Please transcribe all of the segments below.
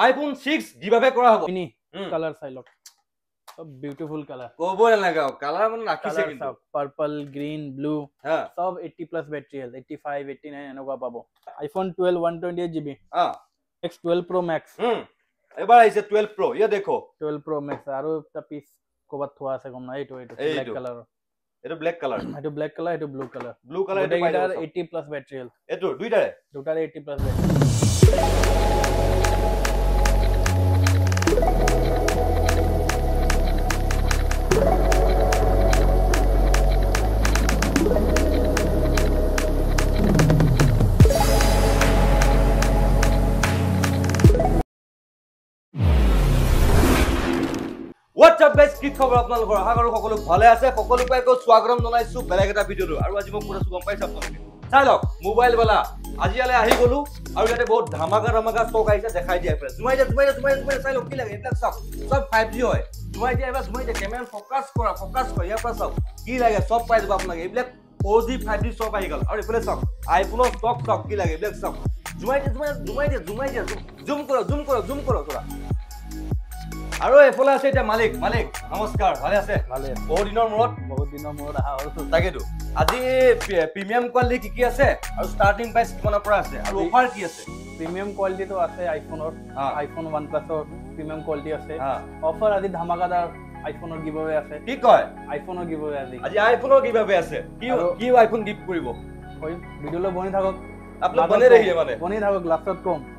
IPhone six কিভাৱে কৰা হ'ব colour চাই লওক বিউটিফুল কালাৰ ক'ব নালাগে কালাৰ মানে ৰাখিছে চাওক পাৰ্পল গ্ৰীণ ব্লু চব eighty plus battery health eighty five eighty nine এনেকুৱা পাব iPhone twelve one twenty eight GB X twelve pro' max এবাৰ আহিছে টুৱেল্ভ প্ৰ' ইয়াত দেখো টুৱেল্ভ প্ৰ' মেক্স আৰু এটা পিচ ক'ৰবাত থোৱা আছে গম নাই এইটো এইটো ব্লেক কালাৰৰ এইটো ব্লেক কালাৰ এইটো ব্লেক কালাৰ এইটো ব্লু কালাৰ ব্লু কালাৰ এইটো এইটি প্লাছ বেটেৰী হেল এইটো দুইটাৰে দুটাৰে এইটি প্লাছ বেটেৰী খবৰ আপোনালোকৰ আশা কৰোঁ সকলো ভালে আছে সকলোকে একদম স্বাগতম জনাইছো বেলেগ এটা ভিডিঅ'টো আৰু আজি মই ফুৰাইছোঁ গম পাইছো আপোনালোকে চাই লওক মোবাইল বেলা আজি ইয়ালৈ আহি গলো আৰু ইয়াতে বহুত ধামাকা ধামাকা চক আহিছে দেখাই দিয়া এফালে জুমাই দিয়া জুমাই দিয়া জুমাই চাই লওক কি লাগে এইবিলাক চাওক চব ফাইভ জি হয় জুমাই দিয়া এবাৰ জুমাই দিয়া কেমেৰা ফ'কাছ কৰা ফ'কাছ কৰা ইয়াৰ পৰা চাওক কি লাগে চব পাই যাব আপোনালোকে এইবিলাক ফ'ৰ জি ফাইভ জি চব আহি গ'ল আৰু এইফালে চাওক আইফোনৰ ষ্টক চাওক কি লাগে এইবিলাক চাওক জুমাই দিয়া জুমাই দিয়া জুমাই দিয়া জুম কৰক জুম কৰক জুম কৰক ধৰা আৰু এফালে আছে এতিয়া মালিক মালিক নমস্কাৰ ভালে আছে ভালে বহুত দিনৰ মূৰত বহুত দিনৰ মূৰত অহা হ'লচোন তাকেতো আজি প্ৰিমিয়াম কোৱালিটি কি কি আছে আৰু ষ্টাৰ্টিং প্ৰাইচ কিমানৰ পৰা আছে আৰু অফাৰ কি আছে প্ৰিমিয়াম কোৱালিটিটো আছে আইফোনৰ আইফোন ওৱান প্লাছৰ প্ৰিমিয়াম কোৱালিটি আছে অফাৰ আজি ধামাকাদাৰ আইফোনৰ গিভ অৱে আছে কি কয় আইফোনৰ গিভ অৱে আজি আজি আইফোনৰ গিভ অৱে আছে কি কি আইফোন গিফ্ট কৰিব হয় ভিডিঅ' লৈ বনি থাকক আপোনাৰ বনি থাকক লাষ্টত কম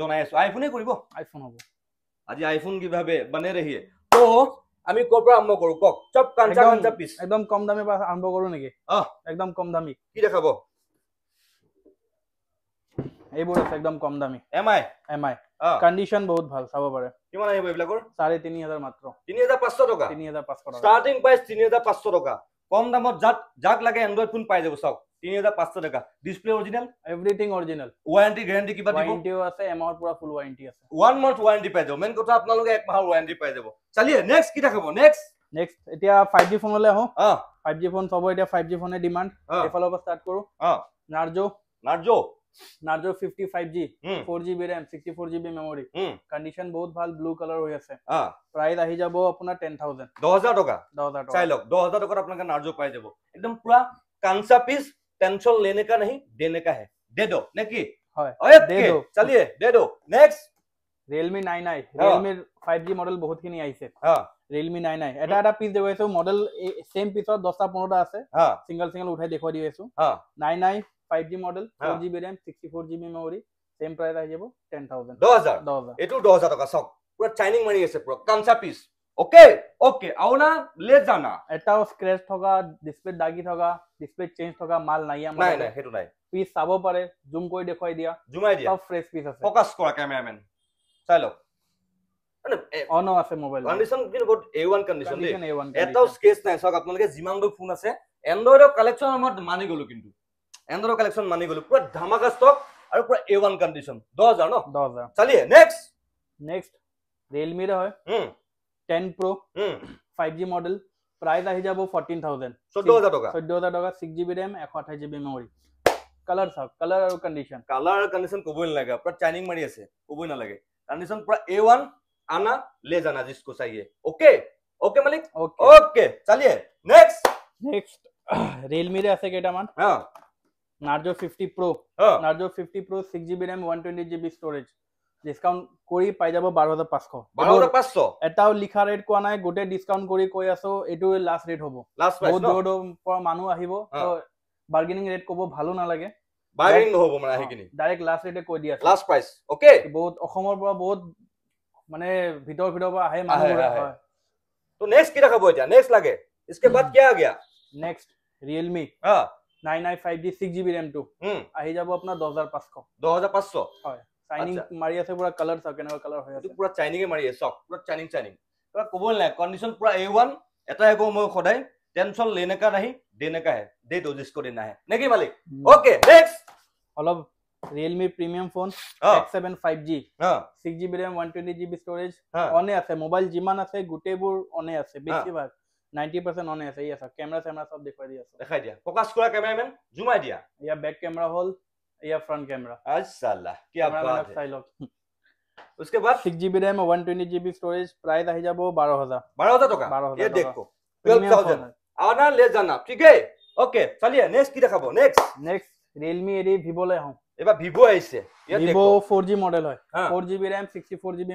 জনাই আছো আইফোনে কৰিব আইফোন হ'ব আজি আইফোন কিভাবে বানে ৰেহিয়ে তো আমি ক'ৰ পৰা আৰম্ভ কৰো কওক চব কাঞ্চা কাঞ্চা পিচ একদম কম দামী পৰা আৰম্ভ কৰো নেকি অহ একদম কম দামী কি দেখাব এইবোৰ আছে একদম কম দামী M I M I condition বহুত ভাল চাব পাৰে কিমান আহিব এইবিলাকৰ চাৰে তিনি হাজাৰ মাত্ৰ তিনি হাজাৰ পাঁচশ টকা তিনি হাজাৰ পাঁচশ টকা ষ্টাৰ্টিং প্ৰাইচ তিনি হাজাৰ পাঁচশ টকা কম দামত যাক যাক লাগে এন্ড্ৰইড ফোন পাই যাব চাওক তিনি হাজাৰ পাঁচশ টকা display original everything original warranty guarantee কিবা আছে এমাহৰ পৰা ফুল ৱাৰেণ্টি আছে ওৱান মান্থ ৱাৰেণ্টি পাই যাব মেইন কথা আপোনালোকে এক মাহৰ ৱাৰেণ্টি পাই যাব চালিয়ে নেক্সট কি থাকিব নেক্সট নেক্সট এতিয়া ফাইভ জি ফোনলৈ আহোঁ ফাইভ জি ফোন চবৰ এতিয়া ফাইভ জি ফোনে ডিমাণ্ড এইফালৰ পৰা ষ্টাৰ্ট কৰোঁ Narzo Narzo Narzo fifty five G four G B RAM sixty four G B memory condition বহুত ভাল ব্লু কালাৰ হৈ আছে প্ৰাইচ ah. আহি যাব আপোনাৰ টেন থাউজেণ্ড দহ হাজাৰ টকা দহ হাজাৰ টকা চাই লওক দহ হাজাৰ টকাত আপোনালোকে নাৰ্জো পাই যাব একদম পুৰা কাঞ্চা পিচ টেনচন লেনেকা নাহি দেনেকাহে দে দ নে কি হয় দে দ চালিয়ে দে দ নেক্সট ৰিয়েলমি নাই নাই ৰিয়েলমিৰ ফাইভ জি মডেল বহুতখিনি আহিছে হা ah. ৰেলমি নাই এটা এটা পিচ দেখুৱাইছো মডেল চেম পিচত দহটা পোন্ধৰটা আছে চিংগল চিংগল উঠাই দেখুৱাই দি আছো নাই নাই model four GB RAM memory same price আহি যাব টেন থাউজেণ্ড দহ হাজাৰ টকা চাওক পুৰা চাইনিং মাৰি আছে পুৰা কাঞ্চা পিচ অকে অকে আৰু না লেট জানা এটাও স্ক্ৰেচ থকা ডিছপ্লে দাগি থকা ডিছপ্লে চেঞ্জ থকা মাল নাই আমাৰ নাই নাই সেইটো নাই পিচ চাব পাৰে জুম কৰি দেখুৱাই দিয়া জুমাই দিয়া ফ্ৰেছ পিচ আছে ফকাছ কৰা কেমেৰামেন চাই লওক কালাৰ আৰু কণ্ডিশ্যন ক'বই নালাগে চাইনিং মাৰি আছে ক'বই নালাগে কণ্ডিশ্যন পুৰা এ ওৱান आना ले जाना जिसको चाहिए ओके ओके मलिक ओके चलिए next next Realme Narzo 50 pro हाँ। Narzo 50 pro 6 GB RAM 120 GB storage discount कोई पाई जाबो 12500 12500 एताव लिखा रेट को नाय गोटे डिस्काउंट कोरी कोई आसो एटु लास्ट रेट होबो लास्ट प्राइस बहुत दो पर मानु आहिबो हाँ। तो बार्गेनिंग रेट कोबो भालो ना लागे बार्गेनिंग होबो माने हेकिनी डायरेक्ट लास्ट रेट कोई दिया लास्ट प्राइस ओके बहुत अखमर पर बहुत মানে ভিতৰ ভিতৰ পৰা আহে মানুহ হয় তো নেক্সট কি ৰাখিব এতিয়া নেক্সট লাগে ইচকে বাদ কিয়া গিয়া next Realme nine i five G six GB আহি যাব আপোনাৰ দহ হাজাৰ হয় চাইনিং মাৰি আছে পুৰা কালাৰ চাওক কেনেকুৱা কালাৰ হৈ আছে পুৰা চাইনিঙে মাৰি আছে চাওক পুৰা চাইনিং চাইনিং পুৰা ক'বই নালাগে কণ্ডিশ্যন পুৰা এ ওৱান এটাই কওঁ মই সদায় টেনশ্যন লেনেকা নাহি ডেনেকাহে ডে ডজিছ কৰি নাহে নে মালিক অ'কে hmm. নেক্সট অলপ Realme premium phone X seven five G six GB RAM one twenty GB storage অনে আছে মোবাইল যিমান আছে গোটেইবোৰ অনে আছে বেছিভাগ নাইনটি পাৰ্চেণ্ট অনে আছে ইয়া কেমেৰা চেমেৰা চব দেখুৱাই দি আছে দেখাই দিয়া ফকাছ কৰা কেমেৰামেন জুমাই দিয়া ইয়াৰ বেক কেমেৰা হ'ল ইয়াৰ ফ্ৰণ্ট কেমেৰা আচ্ছাল্লাহ কি আপোনাক চাই লওক उसके बाद six GB RAM one twenty GB storage price आई जाबो बारह हजार बारह हजार टका बारह हजार ये देखो ट्वेल्व थाउजेंड आना ले जाना ठीक है ओके चलिए नेक्स्ट की देखा नेक्स्ट नेक्स्ट रियलमी एरी वीवो ले हूँ এবা ভিভো আহিছে ভিভো ফোৰ মডেল হয় four GB RAM sixty four GB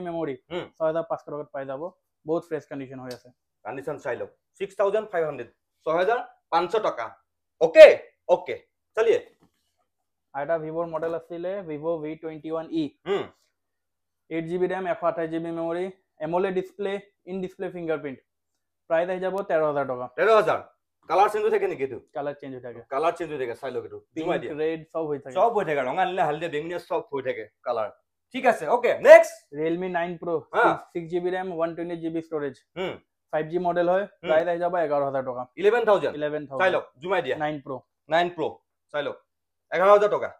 পাই e। যাব বহুত ফ্ৰেছ কণ্ডিশ্যন হৈ আছে কণ্ডিশ্যন চাই লওক ছিক্স থাউজেণ্ড ফাইভ হাণ্ড্ৰেড ছয় চলিয়ে আৰু এটা মডেল আছিলে Vivo V twenty one E eight GB RAM এশ in display fingerprint price যাব তেৰ হাজাৰ টকা তেৰ হাজাৰ কালাৰ চেঞ্জ হৈ থাকে নেকি এইটো কালাৰ চেঞ্জ হৈ থাকে কালাৰ চেঞ্জ হৈ থাকে চাই লওক এইটো ৰেড চব হৈ থাকে চব হৈ থাকে ৰঙা নীলা হালধীয়া বেঙুনীয়া চব হৈ থাকে কালাৰ ঠিক আছে okay next Realme nine pro' six G B RAM one twenty model হয় প্ৰাইচ আহি যাব এঘাৰ হাজাৰ টকা ইলেভেন থাউজেণ্ড জুমাই দিয়া নাইন প্ৰ' নাইন প্ৰ' চাই লওক এঘাৰ হাজাৰ টকা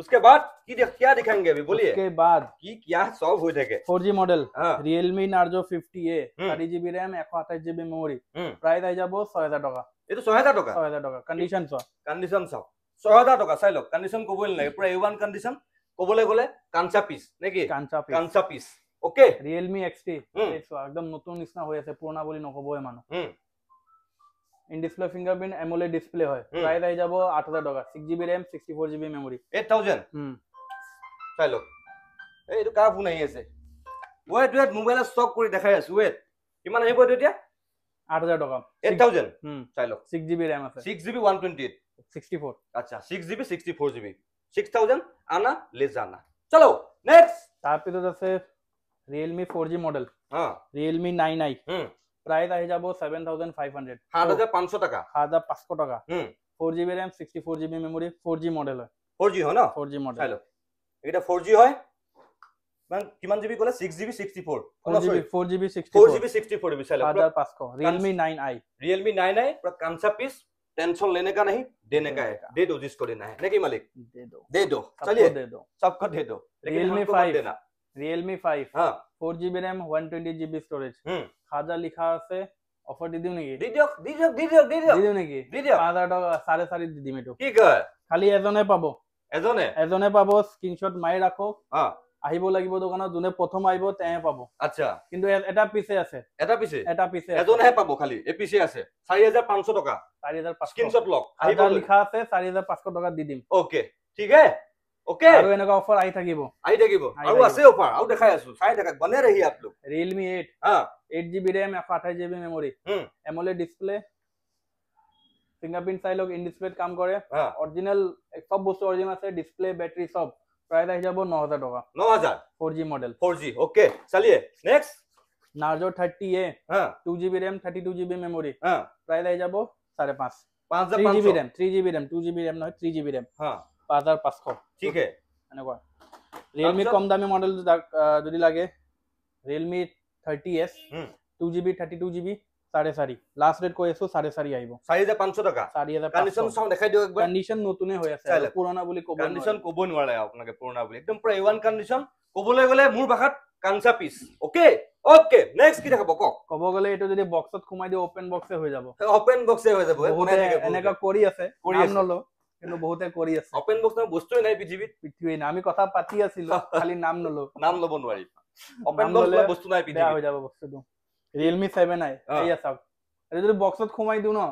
उसके बाद की दिख, क्या दिखाएंगे अभी बोलिए उसके बाद की क्या सॉल्व हो जाएंगे four G model Realme Narzo fifty A thirty GB RAM एक जीबी मेमोरी प्राइस आई जाबो छह हजार टका ये तो छह हजार टका छह हजार टका कंडीशन सो कंडीशन सो छह हजार टका सही लोग कंडीशन को बोलने लगे पूरा एवन कंडीशन को बोले बोले कांचा पीस नहीं की कांचा पीस कांचा पीस ओके रियलमी एक्सटी एकदम नतून निशना हो जाए पुराना बोली नको मानो ইনডিসপ্লে ফিঙ্গারপ্রিন্ট অ্যামোলে ডিসপ্লে হয় প্রাইস hmm. আই যাব 8000 টাকা 6 জিবি র‍্যাম 64 জিবি মেমরি 8000 হুম চলো এই এটো কা ফোন আই আছে ওয়েট ওয়েট মোবাইলে স্টক করে দেখাই hmm। আছে ওয়েট কিমান হইব এটো এটা 8000 টাকা 8000 হুম চলো 6 জিবি র‍্যাম আছে 6 জিবি 128 64 আচ্ছা 6 জিবি 64 জিবি 6000 আনা লে জানা চলো নেক্সট তারপরে তো আছে Realme 4G মডেল হ্যাঁ Realme 9i হুম প্রাইস আহি যাব 7500 7500 টাকা 7500 টাকা হুম 4GB GB RAM 64GB memory 4G model হয় 4G হয় না 4G মডেল হ্যালো এটা 4G হয় মানে কিমান জিবি কলে 6GB 64 4GB 64 4GB 64 GB चलो 7500 Realme 9i Realme 9i पूरा कंसा पीस टेंशन लेने का नहीं देने का है दे दो जिसको देना है नहीं मालिक दे दो दे दो चलिए दे दो सबको दे दो Realme 5 देना Realme 5 हां 4GB RAM 120GB स्टोरेज हम्म খাজা লিখা আছে অফাৰ দি দিওঁ নেকি দি দিয়ক দি দিয়ক দি দিয়ক দি দিয়ক দি দিওঁ নেকি দি দিয়ক পাঁচ হাজাৰ টকা চাৰে চাৰি দি দিম এইটো কি কয় খালি এজনে পাব এজনে এজনে পাব স্ক্ৰীনশ্বট মাৰি ৰাখক আহিব লাগিব দোকানত যোনে প্ৰথম আহিব তেহে পাব আচ্ছা কিন্তু এটা পিছে আছে এটা পিছে এটা পিছে এজনহে পাব খালি এ পিছে আছে চাৰি হাজাৰ পাঁচশ টকা চাৰি হাজাৰ পাঁচশ স্ক্ৰীনশ্বট লওক আহিব লিখা আছে চাৰি হাজাৰ পাঁচশ টকা দি দিম অ'কে ঠিক হে অ'কে আৰু এনেকুৱা অফাৰ আহি থাকিব আহি থাকিব আৰু আছে অফাৰ আৰু দেখাই আছো চাই থাকা বনে ৰেহি আপলোক ৰিয়েলমি এইট হা 8GB RAM 128GB মেমরি হুম এমোলে ডিসপ্লে ফিঙ্গারপ্রিন্ট চাই লোক ইন ডিসপ্লে কাম করে অরিজিনাল সব বস্তু অরিজিনাল আছে ডিসপ্লে ব্যাটারি সব প্রাইস আহি যাব 9000 টাকা 9000 4G মডেল 4G ওকে চালিয়ে নেক্সট নার্জো 30A হ্যাঁ 2GB RAM 32GB মেমরি হ্যাঁ প্রাইস আহি যাব 5.5 5.5 3GB RAM 3GB RAM 2GB RAM নয় 3GB RAM হ্যাঁ 5500 ঠিক আছে মানে কয় Realme কম দামি মডেল যদি লাগে Realme thirty S two G thirty two G চাৰে চাৰি লাষ্ট ৰেট কৈ আছো চাৰে চাৰি আহিব চাৰি হাজাৰ পাঁচশ টকা চাৰি হাজাৰ কণ্ডিশ্যন চাওঁ দেখাই দিয়ক একবাৰ কণ্ডিশ্যন নতুনে হৈ আছে পুৰণা বুলি ক'ব কণ্ডিশ্যন ক'ব নোৱাৰে আপোনাক পুৰণা বুলি একদম পুৰা ওৱান কণ্ডিশ্যন ক'বলৈ গ'লে মোৰ ভাষাত কাঞ্চা পিচ অ'কে অ'কে নেক্সট কি দেখাব কওক ক'ব গ'লে এইটো যদি বক্সত সোমাই দিওঁ অপেন বক্সে হৈ যাব অপেন বক্সে হৈ যাব এনেকুৱা কৰি আছে কৰি নলওঁ কিন্তু বহুতে কৰি আছে অপেন বক্স নামৰ বস্তুৱে নাই পৃথিৱীত পৃথিৱী নাই আমি কথা পাতি আছিলোঁ খালি নাম নলওঁ নাম ল'ব নোৱাৰি ओपन बॉक्स वाला वस्तु नाही पिने हो जाबो বস্তু রিয়েলমি এটা যদি বক্সত সোমাই দিও ন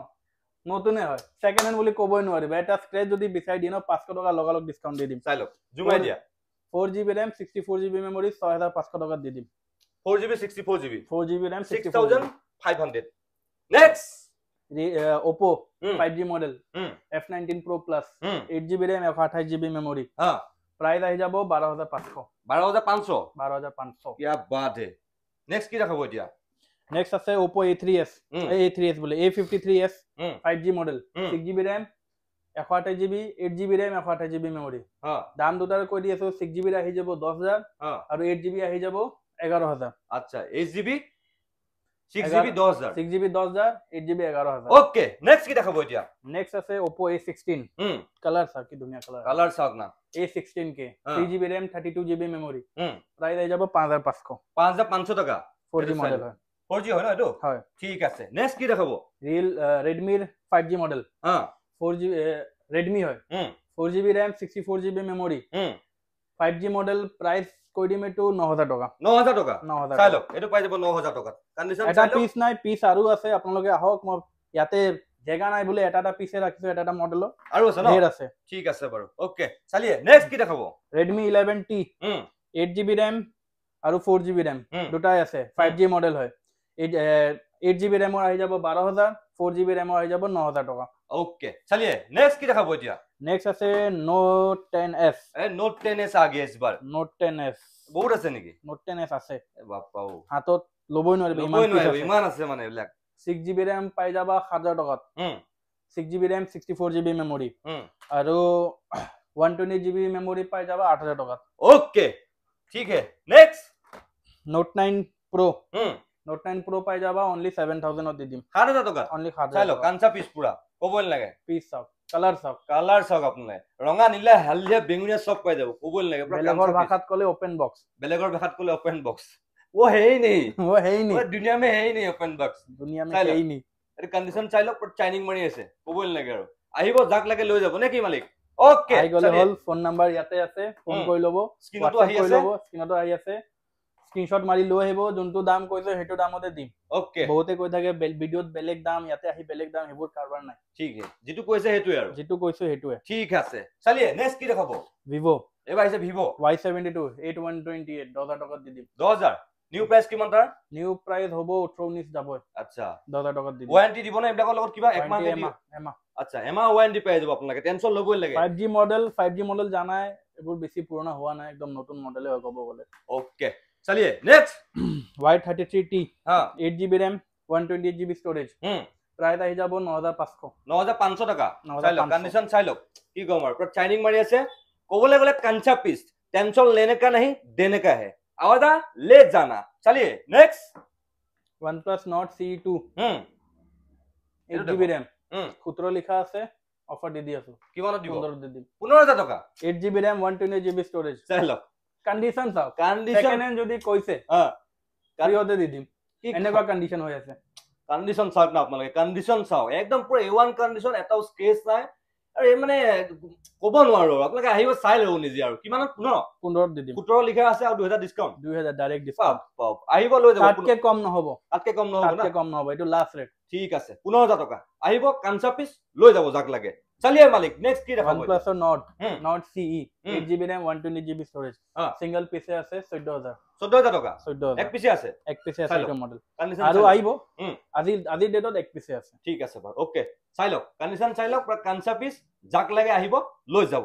নতুনে হয় সেকেন্ড হ্যান্ড বুলি কবই নোৱাৰিব এটা স্ক্ৰেচ যদি বিচাৰি দিয়ে ন পাঁচশ টকা লগালগ ডিছকাউণ্ট দি দিম চাই লওক জুমাই দিয়া four G B RAM sixty four G B memory ছয় হাজাৰ পাঁচশ টকাত দি দিম four G B sixty four G four G RAM six thousand five hundred next Oppo five G model F nineteen pro plus eight GB RAM একশো আঠাশ GB memory prize আহি যাব বাৰ হাজাৰ আৰু এইট জিবি আহি যাব এঘাৰ হাজাৰ এইট জিবি ৰেডমি হয় four GB RAM sixty four GB memory five G model price কৰি দিম এইটো ন হাজাৰ টকা ন হাজাৰ টকা ন হাজাৰ চাই লওক এইটো পাই যাব ন হাজাৰ টকাত কণ্ডিশ্যন এটা পিচ নাই পিচ আৰু আছে আপোনালোকে আহক মই ইয়াতে জেগা নাই বুলি এটা এটা পিচে ৰাখিছো এটা এটা মডেলৰ আৰু আছে ঢেৰ আছে ঠিক আছে বাৰু অকে চালিয়ে নেক্সট কি দেখাব Redmi eleven T eight GB RAM আৰু ফ'ৰ জিবি ৰেম দুটাই আছে ফাইভ জি মডেল হয় এইট এইট জিবি ৰেমৰ আহি যাব বাৰ হাজাৰ ফ'ৰ জিবি ৰেমৰ আহি যাব ন হাজাৰ টকা অকে চালিয়ে নেক্সট কি দেখাব এতিয়া নেক্সট আছে note ten S note ten S আগে এবাৰ নোট টেন এছ বহুত আছে নেকি নোট টেন এছ আছে বাপাও হাতত ল'বই নোৱাৰিব ইমান আছে মানে এইবিলাক ছিক্স জিবি ৰেম পাই যাবা হাজাৰ টকাত six GB RAM sixty four GB memory আৰু ওৱান টুৱেণ্টি জিবি মেমৰি পাই যাবা আঠ হাজাৰ টকাত অ'কে ঠিক হে next note nine pro' note nine pro' পাই যাবা অনলি ছেভেন থাউজেণ্ডত দি দিম সাত হাজাৰ টকাত অনলি সাত হাজাৰ কাঞ্চা পিছ পুৰা ক'বই নালাগে পিছ চাওক কালাৰ চক কালাৰ চক আপোনাৰ ৰঙা নীলা হালধীয়া বেঙুনীয়া চক পাই যাব কবই লাগে বেলেগৰ ভাষাত ক'লে অপেন বক্স বেলেগৰ ভাষাত ক'লে অপেন বক্স ও হেই নেই ও হেই নেই দুনিয়া মে হেই নেই অপেন বক্স দুনিয়া মে হেই নেই আৰে কন্ডিশন চাই লওক চাইনিং মাৰি আছে কবই লাগে আৰু আহিব যাক লাগে লৈ যাব নে কি মালিক অকে আহি গলে হল ফোন নাম্বাৰ ইয়াতে আছে ফোন কৰি ল'ব স্ক্ৰীনটো আহি আছে স্ক্ৰীনটো আহি আছে স্ক্ৰীনশ্বট মাৰি লৈ আহিব যোনটো দাম কৈছে সেইটো দামতে দিম অ'কে বহুতে কৈ থাকে ভিডিঅ'ত বেলেগ দাম ইয়াতে আহি বেলেগ দাম সেইবোৰ কাৰোবাৰ নাই ঠিক আছে যিটো কৈছে সেইটোৱে আৰু যিটো কৈছো সেইটোৱে ঠিক আছে চালি নেক্সট কি দেখাব ভিভ' এইবাৰ আহিছে Vivo' Y seventy two eight দি দিম দহ নিউ প্ৰাইচ কিমান তাৰ নিউ প্ৰাইচ হ'ব ওঠৰ ঊনৈছ আচ্ছা দহ হাজাৰ টকাত দিম ৱাৰেণ্টি দিব নে এইবিলাকৰ লগত কিবা এমাহ এমাহ এমাহ আচ্ছা এমাহ ৱাৰেণ্টি পাই যাব আপোনালোকে টেনশ্যন ল'বই লাগে ফাইভ মডেল ফাইভ মডেল জানাই এইবোৰ বেছি পুৰণা হোৱা নাই একদম নতুন মডেলে হয় ক'ব গ'লে चलिए next Y thirty three T eight GB RAM one twenty eight GB storage প্রায় আহি যাব ন হাজাৰ পাঁচশ ন হাজাৰ পাঁচশ টকা চাই লওক কণ্ডিশ্যন চাই লওক কি ক'ম আৰু চাইনিং মাৰি আছে ক'বলৈ গ'লে কাঞ্চা পিচ টেনচন লেনে কা নাহি দেনে কা হে আৱাদা লে জানা চালিয়ে next one plus Nord C two eight GB RAM সূত্ৰ লিখা আছে অফাৰ দি দি আছো কিমানত দিব পোন্ধৰ হাজাৰ টকা eight GB RAM one twenty GB storage চাই লওক কণ্ডিশ্যন চাও কণ্ডিশ্যন এনে যদি কৈছে কাৰিয়তে দি দিম কি এনেকুৱা কণ্ডিশ্যন হৈ আছে কণ্ডিশ্যন চাওক না আপোনালোকে কণ্ডিশ্যন চাও একদম পুৰা এ ওৱান কণ্ডিশ্যন এটাও স্কেচ নাই আৰু এই মানে ক'ব নোৱাৰো আপোনালোকে আহিব চাই ল'ব নিজে আৰু কিমান ন পোন্ধৰ দি দিম সোতৰ লিখা আছে আৰু দুহেজাৰ ডিছকাউণ্ট দুহেজাৰ ডাইৰেক্ট ডিছকাউণ্ট আহিব লৈ যাব তাতকে কম নহ'ব তাতকে কম নহ'ব কম নহ'ব এইটো লাষ্ট ৰেট ঠিক আছে পোন্ধৰ হাজাৰ টকা আহিব কাঞ্চা পিচ লৈ যাব যাক লাগে চলিয়ে মালিক নেক্সট কি দেখাব plus Nord Nord C 8 GB RAM 120 GB storage single পিসে আছে 14000 14000 টাকা 14000 এক পিসে আছে এক পিসে আছে এটা মডেল আর আইব আজি আজি ডেটত এক পিসে আছে ঠিক আছে বাৰ ওকে চাই লক কন্ডিশন চাই লক কানসা পিস জাক লাগে আহিব লৈ যাব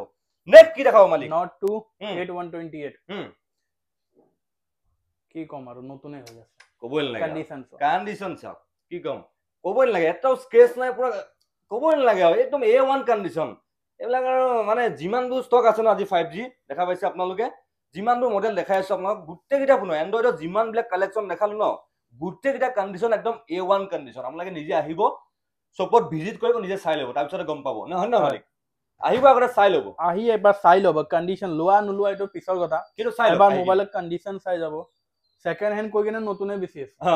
নেক্সট কি দেখাব মালিক নট 2 8128 কি কম আৰু নতুনে হৈ আছে কবল লাগে কন্ডিশন কন্ডিশন চাও কি কম কবল লাগে এটাও স্কেচ নাই পুরা ক'বই নালাগে আৰু একদম এ ওৱান কণ্ডিশ্যন এইবিলাক আৰু মানে যিমানবোৰ ষ্টক আছে ন আজি ফাইভ জি দেখা পাইছে আপোনালোকে যিমানবোৰ মডেল দেখাই আছোঁ আপোনালোক গোটেইকেইটা ফোনৰ এণ্ড্ৰইডৰ যিমানবিলাক কালেকশ্যন দেখালোঁ ন গোটেইকেইটা কণ্ডিশ্যন একদম এ ওৱান কণ্ডিশ্যন আপোনালোকে নিজে আহিব চপত ভিজিট কৰিব নিজে চাই ল'ব তাৰপিছতে গম পাব নহয় নহয় আহিব আগতে চাই ল'ব আহি এবাৰ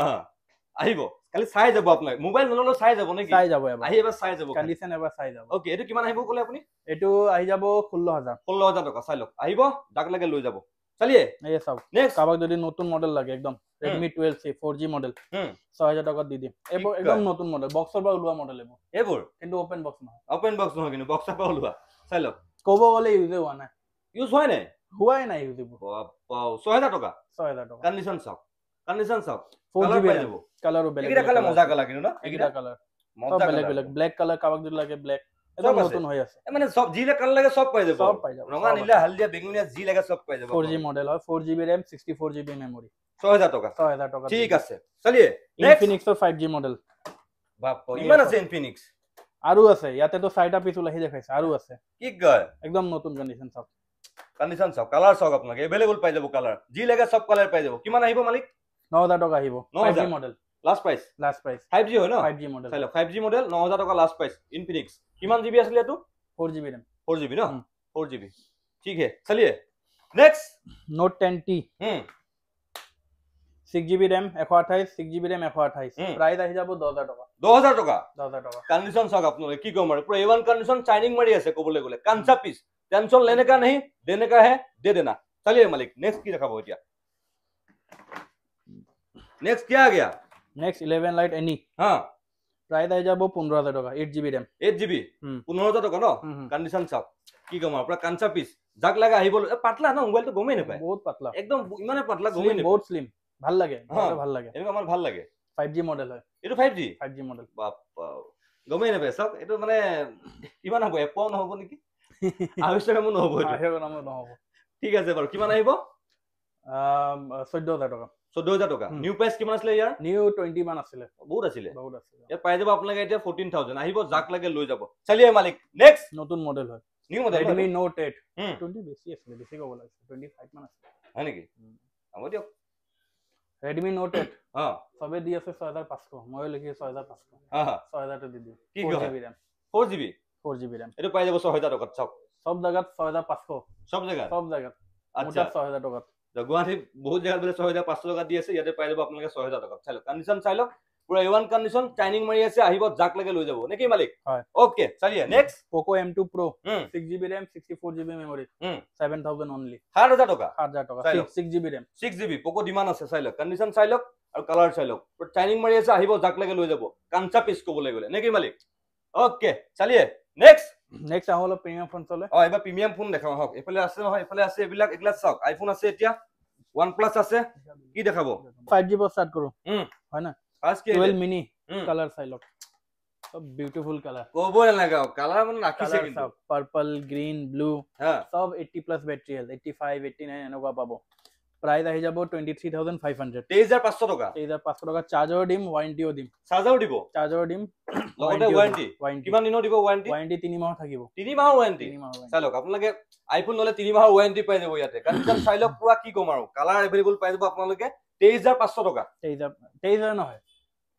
আহিব কালি চাই যাব আপোনাক মোবাইল নললে চাই যাব নেকি চাই যাব আহি এবাৰ চাই যাব কালি এবাৰ চাই যাব ওকে এটো কিমান আহিব কলে আপুনি এটো আহি যাব 16000 16000 টকা চাই লক আহিব ডাক লাগে লৈ যাব চালিয়ে এই সব নেক্সট কাবাক যদি নতুন মডেল লাগে একদম Redmi 12C 4G মডেল হুম 6000 টকা দি দিম এবো একদম নতুন মডেল বক্সৰ পৰা উলুৱা মডেল এবো এবো কিন্তু ওপেন বক্স নহয় ওপেন বক্স নহয় কিন্তু বক্সৰ পৰা উলুৱা চাই লক কব গলে ইউজ হোৱা নাই ইউজ হয় নাই হোৱাই নাই ইউজ হোৱা পাও 6000 টকা 6000 টকা কন্ডিশন সব কন্ডিশন সব ফোর জিবি পাই যাব কালারও বেলেগ এটা কালার মজা কালা কিন্তু না এটা কালার মজা কালা বেলেগ বেলেগ ব্ল্যাক কালার কাবাক যদি লাগে ব্ল্যাক একদম নতুন হয়ে আছে মানে সব জি কালার লাগে সব পাই যাব সব পাই যাব রঙা নীলা হালদিয়া বেগুনিয়া জি লাগে সব পাই যাব ফোর জি মডেল হয় four GB RAM sixty four GB memory ছ হাজার টাকা ছ হাজার টাকা ঠিক আছে চলিয়ে Infinix four five G model বাপ ইমান আছে ইনফিনিক্স আরো আছে ইয়াতে তো সাইড আপিস ওলাই দেখাইছে আরো আছে কি গয় একদম নতুন কন্ডিশন সব কন্ডিশন সব কালার সব আপনাকে এভেলেবল পাই যাব কালার জি লাগে সব কালার পাই যাব কিমান আহিব মালিক কি কমচন লেনেকা নেহি দেনেকা হে দে দেনা চালিয়ে মালিক নেক্সট কি ৰখাব এতিয়া নেক্সট কি আ গিয়া নেক্সট 11 লাইট এনি হ্যাঁ প্রাইস আই যাব 15000 টাকা 8GB RAM 8GB 15000 টাকা ন কন্ডিশন সব কি গম আপনা কাঁচা পিস জাগ লাগে আহি বল পাতলা ন মোবাইল তো গমই না পায় বহুত পাতলা একদম মানে পাতলা গমই না বহুত স্লিম ভাল লাগে ভাল লাগে এরকম আমার ভাল লাগে 5G মডেল হয় এটো 5G 5G মডেল বাপ গমই না পায় সব এটো মানে ইমান হবে পন হবে নাকি আবিষ্কার মন হবে এটো আবিষ্কার মন হবে ঠিক আছে বল কি মান চৈধ্য হাজাৰ টকা নিউ প্ৰাইচ কিমান আছিলে ইয়াৰ নিউ টুৱেণ্টি মান আছিলে বহুত আছিলে বহুত আছিলে ইয়াত পাই যাব আপোনালোকে এতিয়া ফৰ্টিন থাউজেণ্ড আহিব যাক লাগে লৈ যাব চালি মালিক নেক্সট নতুন মডেল হয় new model Redmi note eight twenty বেছি আছিলে বেছি ক'ব লাগিছিল টুৱেণ্টি ফাইভ মান আছিলে হয় নেকি হ'ব দিয়ক ৰেডমি নোট এইট অঁ চবে দি আছে ছয় হাজাৰ পাঁচশ ময়ো লিখি ছয় হাজাৰ পাঁচশ অঁ ছয় হাজাৰটো দি দিওঁ কি কয় RAM four G B four G B RAM এইটো পাই যাব ছয় হাজাৰ টকাত চাওক চব জেগাত ছয় হাজাৰ পাঁচশ চব জেগাত চব জেগাত ছয় হাজাৰ টকাত গুৱাহাটী বহুত জেগাত বোলে ছয় হাজাৰ পাঁচশ টকা দি আছে ইয়াতে পাই যাব আপোনালোকে ছয় হাজাৰ টকা চাই লওক কণ্ডিশ্যন চাই লওক পুৰা এ ওৱান কণ্ডিশ্যন টাইনিং মাৰি আছে আহিব যাক লাগে লৈ যাব নেকি মালিক অকে চালিয়ে next Poco' M two pro' six GB RAM sixty four GB memory seven thousand only সাত হাজাৰ টকা সাত হাজাৰ টকা six GB RAM six GB Poco' demand আছে চাই লওক কণ্ডিশ্যন চাই লওক আৰু কালাৰ চাই লওক টাইনিং মাৰি আছে আহিব যাক লাগে লৈ যাব কাঞ্চা পিচ ক'বলৈ গ'লে নেকি মালিক অকে চালিয়ে নেক্সট নেক্সট আহো অলপ প্ৰিমিয়াম ফোন চলে অঁ এবাৰ প্ৰিমিয়াম ফোন দেখাওঁ আহক এইফালে আছে নহয় এইফালে আছে এইবিলাক এইবিলাক চাওক আইফোন আছে এতিয়া ওৱান প্লাছ আছে কি দেখাব ফাইভ জি পৰা ষ্টাৰ্ট কৰোঁ হয় না ফাৰ্ষ্ট কি টুৱেল্ভ মিনি কালাৰ চাই লওক চব বিউটিফুল কালাৰ ক'ব নালাগে কালাৰ মানে ৰাখিছে কিন্তু পাৰ্পল গ্ৰীণ ব্লু চব eighty plus material eighty five eighty nine এনেকুৱা পাব প্রাইস আহি যাব 23500 23500 টাকা 23500 টাকা চার্জার দিম ওয়ারেন্টিও দিম চার্জার দিব চার্জার দিম লগতে ওয়ারেন্টি ওয়ারেন্টি কিমান দিনও দিব ওয়ারেন্টি ওয়ারেন্টি 3 মাহ থাকিব 3 মাহ ওয়ারেন্টি চালক আপোনালোকে আইফোন নলে 3 মাহ ওয়ারেন্টি পাই যাব ইয়াতে কাঞ্চন চাইলক পুরা কি কমারো কালার अवेलेबल পাই যাব আপোনালোকে 23500 টাকা 23 23 নহয়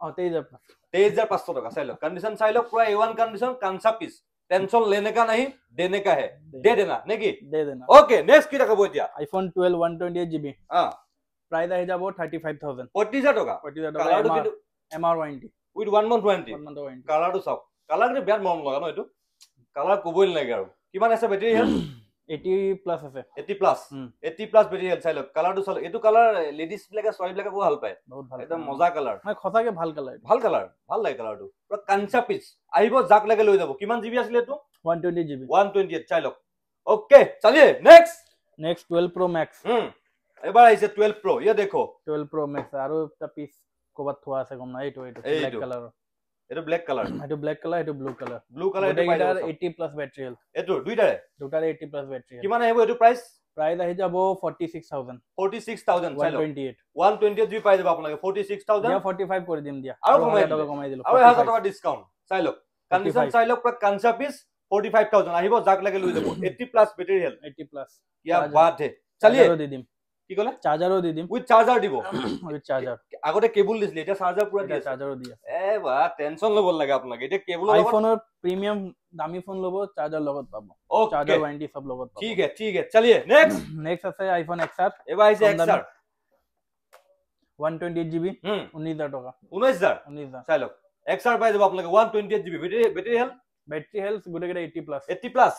অ 23 23500 টাকা চাইলক কন্ডিশন চাইলক পুরা এ1 কন্ডিশন কানসা পিস टेंशन लेने का नहीं देने का है दे, दे देना नहीं की दे देना ओके नेक्स्ट की रखा बोलिया iPhone twelve one twenty eight GB price है जब वो thirty five thousand forty set होगा फोर्टी सेट होगा M R warranty with one month warranty one month warranty colour तो सब कलर के बेहद मॉडल होगा ना ये तो कलर कोबोल नहीं क्या रहा कि मान ऐसा बैटरी है আহিব যাক লাগে লৈ যাব কিমান জিবি আছিলে এইবাৰ আহিছে এটো ব্লেক কালাৰ এটো ব্লেক কালাৰ এটো ব্লু কালাৰ ব্লু কালাৰ এটো পাই যাব 80 প্লাস ব্যাটাৰি এটো দুইটাৰে দুটাৰে 80 প্লাস ব্যাটারি কিমান আহিব এটো প্রাইস প্রাইস আহি যাব 46000 46000 চাই 128 128 দুই পাই যাব আপোনাক 46000 ইয়া 45 কৰি দিম দিয়া আৰু কমাই দিব কমাই দিলো আৰু 1000 টকা ডিসকাউন্ট চাই লোক কন্ডিশন চাই লোক পুরা কনসা পিস 45000 আহিব যাক লাগে লৈ যাব 80 প্লাস ব্যাটারি 80 প্লাস ইয়া বাদে চালিয়ে দি দিম কি ক'লে চাৰ্জাৰো দি দিম উইথ চাৰ্জাৰ দিব উইথ চাৰ্জাৰ আগতে কেবুল দিছিলে এতিয়া চাৰ্জাৰ পুৰা দিয়ে চাৰ্জাৰো দি আছে এ বা টেনচন ল'ব লাগে আপোনাক এতিয়া কেবুল আইফোনৰ প্ৰিমিয়াম দামী ফোন ল'ব চাৰ্জাৰ লগত পাব চাৰ্জাৰ ৱাৰেণ্টি চব লগত ঠিক আছে ঠিক আছে চলিয়ে নেক্সট নেক্সট আছে আইফোন এক্স আৰ এবাৰ আহিছে X R one twenty eight GB উনৈছ হাজাৰ টকা উনৈছ হাজাৰ উনৈছ হাজাৰ চাই লওক এক্স আৰ পাই যাব আপোনালোকে one twenty eight GB battery battery health battery health গোটেইকেইটা এইটি প্লাছ এইটি প্লাছ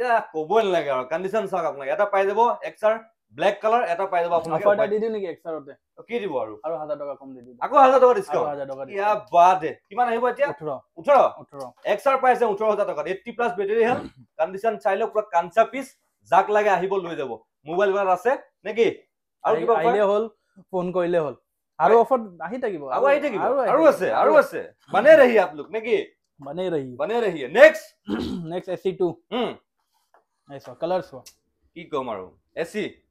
ক'বই নালাগে আৰু কণ্ডিশ্যন চাওক আপোনাক এটা পাই যাব এক্স আৰ ব্লেক কালাৰ এটা পাই যাব আপোনালোকে কি দিব আৰু আৰু হাজাৰ টকা কম দি দিব আকৌ হাজাৰ টকা ডিছকাউণ্ট বাদে কিমান আহিব এতিয়া ওঠৰ ওঠৰ ওঠৰ এক্স পাই আছে ওঠৰ হাজাৰ টকাত এইটটি প্লাছ হেল কণ্ডিশ্যন চাই লওক পুৰা কাঞ্চা পিচ যাক লাগে আহিব লৈ যাব মোবাইল ভাল আছে নেকি আৰু কিবা আহিলে হ'ল ফোন কৰিলে হ'ল আৰু অফাৰ আহি থাকিব আৰু আহি থাকিব আৰু আছে আৰু আছে মানে ৰাহি আপোনালোক নেকি মানে ৰাহি মানে ৰাহি next next A C two colour চোৱা কি ক'ম আৰু এ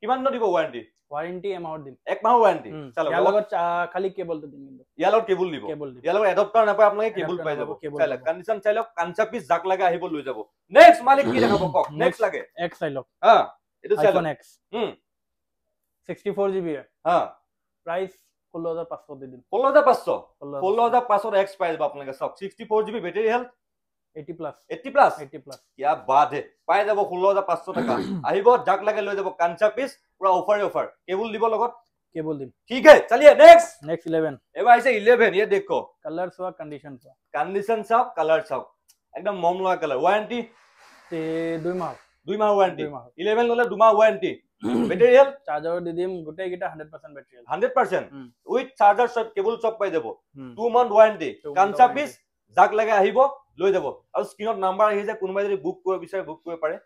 কিমান দিন দিব ওয়ারেন্টি ওয়ারেন্টি এমাউন্ট দিম এক মাহ ওয়ারেন্টি চালা লগত খালি কেবল দিম ইয়া লগত কেবল দিব কেবল দিব ইয়া লগত অ্যাডাপ্টার না পায় আপনাকে কেবল পাই যাব চালা কন্ডিশন চাইলো কানসা পিস জাক লাগে আহিব লৈ যাব নেক্সট মালিক কি দেখাবো কক নেক্সট লাগে এক চাইলো হ্যাঁ এটো চাইলো নেক্সট হুম 64 জিবি হ্যাঁ প্রাইস ষোল্ল হাজার পাঁচশো দিয়ে দিন ষোলো হাজার পাঁচশো ষোলো হাজার পাঁচশো এক্স প্রাইস বা আপনাকে সব sixty four GB battery health ইয়া বাদ হে পাই যাব ষোল্ল হাজাৰ পাঁচশ টকা আহিব যাক লাগে লৈ যাব কাঞ্চা পিচ পুৰা অফাৰে অফাৰ কেবুল দিব লগত কেবুল দিম ঠিক হে চালিয়ে নেক্সট নেক্সট ইলেভেন এবাৰ আহিছে ইলেভেন ইয়ে দেখো কালাৰ চাওক কণ্ডিশ্যন চাওক কণ্ডিশ্যন চাওক কালাৰ চাওক একদম মম লগা কালাৰ ৱাৰেণ্টি দুই মাহ দুই মাহ ৱাৰেণ্টি ইলেভেন ল'লে দুমাহ ৱাৰেণ্টি মেটেৰিয়েল চাৰ্জাৰ দি দিম গোটেই কেইটা hundred percent material hundred percent with charger চব কেবুল চব পাই যাব টু মান্থ ৱাৰেণ্টি কাঞ্চা পিচ যাক লাগে আহিব লৈ যাব আৰু স্ক্ৰীণত নাম্বাৰ আহি যায় কোনোবাই যদি বুক কৰিব বিচাৰে বুক কৰিব পাৰে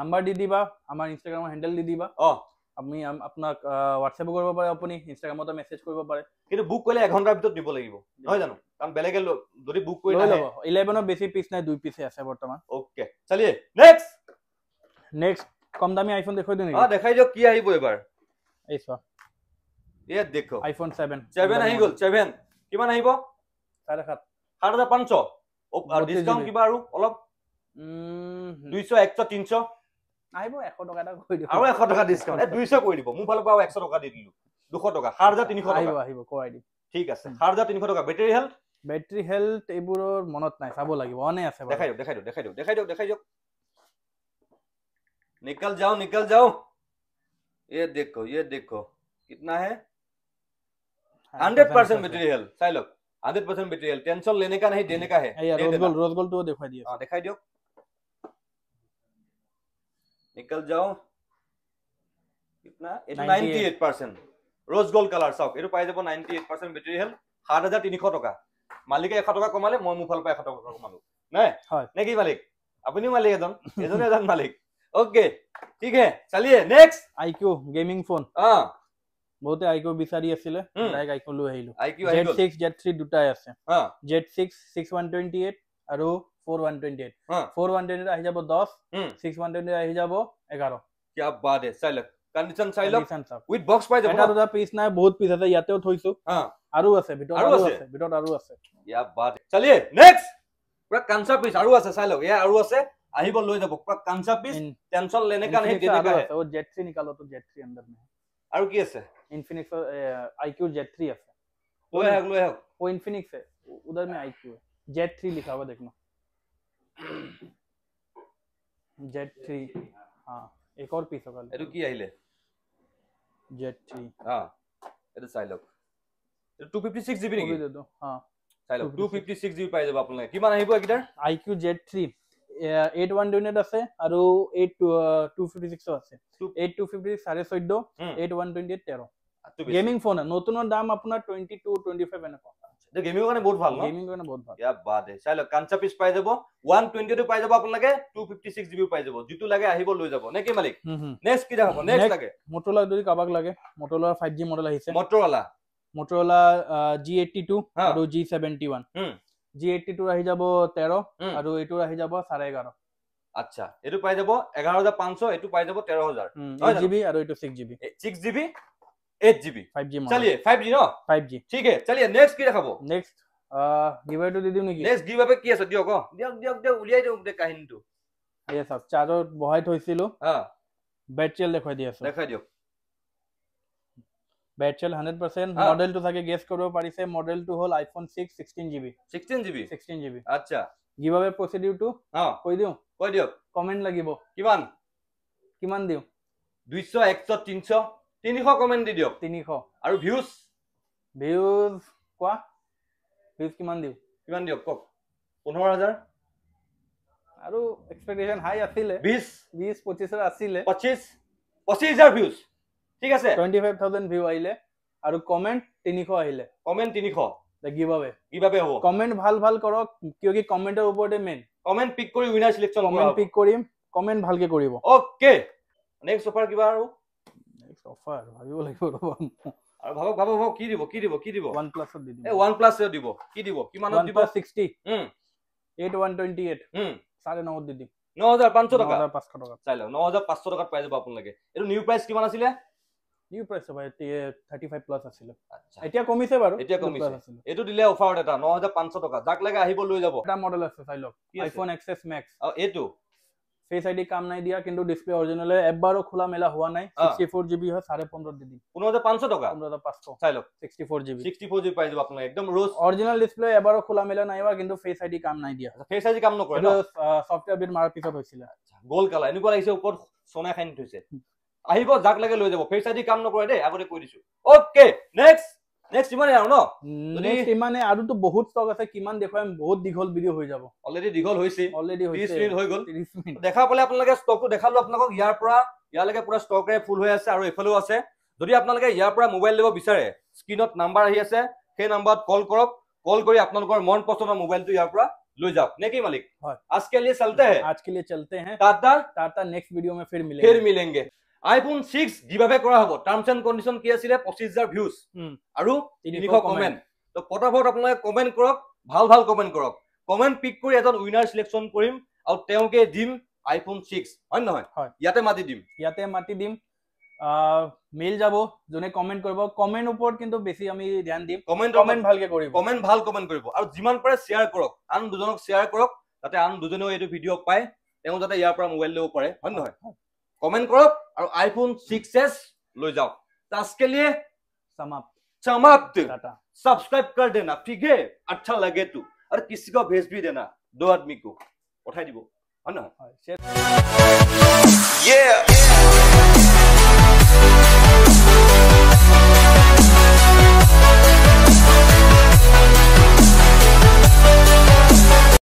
নাম্বাৰ দি দিবা আমাৰ ইনষ্টাগ্ৰামৰ হেণ্ডেল দি দিবা অঁ আমি আপোনাক হোৱাটছএপ কৰিব পাৰে আপুনি ইনষ্টাগ্ৰামতে মেছেজ কৰিব পাৰে কিন্তু বুক কৰিলে এঘণ্টাৰ ভিতৰত দিব লাগিব নহয় জানো কাৰণ বেলেগে যদি বুক কৰি লৈ ল'ব ইলেভেনৰ বেছি পিছ নাই দুই পিছে আছে বৰ্তমান অ'কে চালি নেক্সট নেক্সট কম দামী আইফোন দেখুৱাই দিওঁ নেকি অঁ দেখাই দিয়ক কি আহিব এইবাৰ এই চোৱা ইয়াত দেখো আইফোন চেভেন চেভেন আহি গ'ল চেভেন কিমান আহিব চাৰে সাত সাত হাজাৰ পাঁচশ ডিস্কাউণ্ট কিবা আৰু অলপ দুইশ একশ তিনশ আহিব এশ টকা এটা কৰি দিব আৰু এশ টকা ডিস্কাউণ্ট দুইশ কৰি দিব মোৰ ফালৰ পৰা একশ টকা দি দিলো দুশ টকা সাৰ হাজাৰ তিনিশ আহিব আহিব কৰাই দিম ঠিক আছে সাৰ হাজাৰ তিনিশ টকা বেটেৰী হেল্থ বেটেৰী হেল্থ এইবোৰৰ মনত নাই চাব লাগিব অনে আছে দেখাই দিয়ক দেখাই দিয়ক দেখাই দিয়ক দেখাই দিয়ক দেখাই দিয়ক নিকল যাও নিকল যাও ইয়ে দেখো ইয়ে দেখো কিতনা হে হান্ড্ৰেড পাৰ্চেণ্ট বেটেৰী হেল্থ চাই লওক हंड्रेड परसेंट मटेरियल टेंशन लेने का नहीं देने का है रोज गोल्ड रोज गोल्ड तो दिखाई दियो हाँ दिखाई दियो निकल जाओ कितना ninety eight percent rose gold colour চাওক এইটো পাই যাব নাইনটি এইট পাৰ্চেণ্ট মেটেৰিয়েল সাত হাজাৰ তিনিশ টকা মালিকে এশ টকা কমালে মই মোৰ ফালৰ পৰা এশ টকা কমালো নাই নে কি মালিক আপুনিও মালিক এজন এজনে এজন মালিক অ'কে ঠিক হে চালিয়ে next I Q gaming phone অ বহুতে আইকিউ বিচাৰি আছিলে ডাইৰেক্ট আইকিউ লৈ আহিলো iQOO Z six Z three দুটাই আছে Z six six one twenty eight আৰু four one twenty eight four one twenty আহি যাব দহ ছিক্স ওৱান টুৱেণ্টি আহি যাব এঘাৰ কিয় বাদ চাই লওক কণ্ডিশ্যন চাই লওক উইথ বক্স পাই যাব এটা দুটা পিচ নাই বহুত পিচ আছে ইয়াতেও থৈছো আৰু আছে ভিতৰত আৰু আছে ভিতৰত আৰু আছে ইয়া বাদ চালি নেক্সট পুৰা কাঞ্চা পিচ আৰু আছে চাই লওক ইয়া আৰু আছে আহিব লৈ যাব পুৰা কাঞ্চা পিচ টেনচন লেনে কাৰণে জেড থ্ৰী নিকালো জেড থ্ৰী আণ্ডাৰ আৰু কি আছে Infinix iQOO Z three F वो है वो है वो इनफिनिक्स है उधर में आईक्यू है जेट थ्री लिखा हुआ देखना जेट थ्री हाँ एक और पीस होगा अरे की आई ले जेट थ्री हाँ अरे साइलॉक टू फिफ्टी सिक्स जीबी नहीं दे दो हाँ साइलॉक टू फिफ्टी सिक्स जीबी पाइजे आप लोगों ने किमान iQOO Z three eight one twenty আছে আৰু এইট টু ফিফটি ছিক্সো আছে এইট টু ফিফটি ছিক্স চাৰে চৈধ্য এইট ওৱান টুৱেণ্টি এইট তেৰ গেমিং ফোন নতুনৰ দাম আপোনাৰ টুৱেণ্টি টু টুৱেণ্টি ফাইভ এনেকুৱা মটৰলা জি এইটি টু আৰু জি চেভেণ্টি জি এইটি টোৰ আহি যাব তেৰ আৰু এইটোৰ আহি যাব চাৰে এঘাৰ আচ্ছা এইটো পাই যাব এঘাৰ হাজাৰ পাঁচশ এইটো পাই যাব তেৰ হাজাৰ জি বি আৰু এইটো six G B six G B eight G B five G চালিয়ে ফাইভ জি ন ফাইভ জি ঠিক আছে চালিয়ে নেক্সট কি দেখাব নেক্সট গিভাইটো দি দিওঁ নেকি নেক্সট গিভাইপে কি আছে দিয়ক দিয়ক দিয়ক দিয়ক উলিয়াই দিওঁ গোটেই কাহিনীটো এই চাওক চাৰ্জত বহাই থৈছিলোঁ বেটেৰিয়েল দেখুৱাই দি আছোঁ দেখুৱাই দিয়ক বেটচেল হাণ্ড্ৰেড পাৰ্চেণ্ট মডেলটো চাগে গেছ কৰিব পাৰিছে মডেলটো হ'ল iPhone six sixteen GB sixteen GB sixteen GB আচ্ছা কিভাৱে প্ৰচিডিউৰটো অঁ কৈ দিওঁ কৈ দিয়ক কমেণ্ট লাগিব কিমান কিমান দিওঁ দুইশ একশ তিনিশ তিনিশ কমেণ্ট দি দিয়ক তিনিশ আৰু ভিউজ ভিউজ কোৱা ভিউজ কিমান দিওঁ কিমান দিয়ক কওক পোন্ধৰ হাজাৰ আৰু এক্সপেক্টেশ্যন হাই আছিলে বিশ বিশ পঁচিছ আছিলে পঁচিছ পঁচিছ হাজাৰ ভিউজ ঠিক আছে টুৱেণ্টি ফাইভ থাউজেণ্ড ভিউ আহিলে আৰু কমেণ্ট তিনিশ আহিলে কমেণ্ট তিনিশ কিবাবে কিবাবে হ'ব কমেণ্ট ভাল ভাল কৰক কিয় কি কমেণ্টৰ ওপৰতে মেইন কমেণ্ট পিক কৰি উইনাৰ চিলেকশ্যন কমেণ্ট পিক কৰিম কমেণ্ট ভালকে কৰিব অ'কে নেক্সট অফাৰ কিবা আৰু নেক্সট অফাৰ ভাবিব লাগিব ৰ'ব আৰু ভাবক ভাবক ভাবক কি দিব কি দিব কি দিব ওৱান প্লাছত দি দিব এই ওৱান প্লাছত দিব কি দিব কিমান দিব sixty eight one twenty eight চাৰে নগদ দি দিম ন হাজাৰ পাঁচশ টকা পাঁচশ টকা চাই লওক ন হাজাৰ পাঁচশ টকাত পাই যাব আপোনালোকে এইটো নিউ প্ৰাইচ কিমান আছিলে নিউ প্ৰাইচ হ'ব থাৰ্টি ফাইভ প্লাছ আছিলে এতিয়া কমিছে বাৰু এতিয়া কমিছে এইটো দিলে অফাৰত এটা ন হাজাৰ পাঁচশ টকা যাক লাগে আহিব লৈ যাব এটা মডেল আছে চাই লওক আইফোন এক্সেছ মেক্স এইটো ফেচ আইডি কাম নাই দিয়া কিন্তু ডিছপ্লে অৰিজিনেল হয় এবাৰো খোলা মেলা হোৱা নাই ছিক্সটি ফ'ৰ জিবি হয় চাৰে পোন্ধৰ দি দিম পোন্ধৰ হাজাৰ পাঁচশ টকা পোন্ধৰ হাজাৰ পাঁচশ চাই লওক sixty four GB sixty four GB পাই যাব আপোনাৰ একদম ৰোজ অৰিজিনেল ডিছপ্লে এবাৰো খোলা মেলা নাই হোৱা কিন্তু ফেচ আইডি কাম নাই দিয়া ফেচ আইডি কাম নকৰে ছফ্টৱেৰ বিট মাৰাৰ পিছত হৈছিলে গ'ল কালাৰ এনেকুৱা লাগিছে ওপৰত সোণাই খাই নি থৈছে আহিব যাক লাগে লৈ যাব ফেচ আই কাম নকৰে দেই আগতে কৈ দিছো অকে নেক্সট নেক্সট ইমানে আৰু ন ইমানে আৰুতো বহুত ষ্টক আছে কিমান দেখুৱাম বহুত দীঘল ভিডিঅ' হৈ যাব অলৰেডি দীঘল হৈছে অলৰেডি ত্ৰিছ মিনিট হৈ গ'ল ত্ৰিছ মিনিট দেখা পালে আপোনালোকে ষ্টকটো দেখালো আপোনালোকক ইয়াৰ পৰা ইয়ালৈকে পুৰা ষ্টকেৰে ফুল হৈ আছে আৰু এইফালেও আছে যদি আপোনালোকে ইয়াৰ পৰা মোবাইল দিব বিচাৰে স্ক্ৰীণত নাম্বাৰ আহি আছে সেই নাম্বাৰত কল কৰক কল কৰি আপোনালোকৰ মন পচন্দৰ মোবাইলটো ইয়াৰ পৰা লৈ যাওক নে কি মালিক হয় আজকে লিয়ে চলতে হ্যাঁ আজকে লিয়ে চলতে হ্যাঁ টাটা টাটা নেক্সট ভিডিঅ' মে ফিৰ মিলেংগে ফিৰ মিলেংগে আইফোন ছিক্স যিভাৱে কৰা হ'ব টাৰ্মছ এণ্ড কণ্ডিশ্যন কি আছিলে পঁচিছ হাজাৰ ভিউজ আৰু তিনিশ কমেণ্ট ফটাফট আপোনালোকে কমেণ্ট কৰক ভাল ভাল কমেণ্ট কৰক কমেণ্ট পিক কৰি এজন উইনাৰ ছিলেকশ্যন কৰিম আৰু তেওঁকে দিম আইফোন ছিক্স হয় নহয় ইয়াতে মাতি দিম ইয়াতে মাতি দিম মেইল যাব যোনে কমেণ্ট কৰিব কমেণ্ট ওপৰত কিন্তু বেছি আমি ধ্যান দিম কমেণ্ট কমেণ্ট ভালকে কৰিব কমেণ্ট ভাল কমেণ্ট কৰিব আৰু যিমান পাৰে শ্বেয়াৰ কৰক আন দুজনক শ্বেয়াৰ কৰক যাতে আন দুজনেও এইটো ভিডিঅ' পায় তেওঁ যাতে ইয়াৰ পৰা মোবাইল ল'ব পাৰে হয় নহয় হয় কমেন্ট কৰক আৰু আইফোন ছিক্স এছ লৈ যাওক আজকে লিয়ে সমাপ্ত সমাপ্ত সাবস্ক্রাইব কর দেনা ফিগে আচ্ছা লাগে তো আর কিসি কো ভেজ ভি দেনা দো আদমি কো পঠাই দিব হ না ইয়া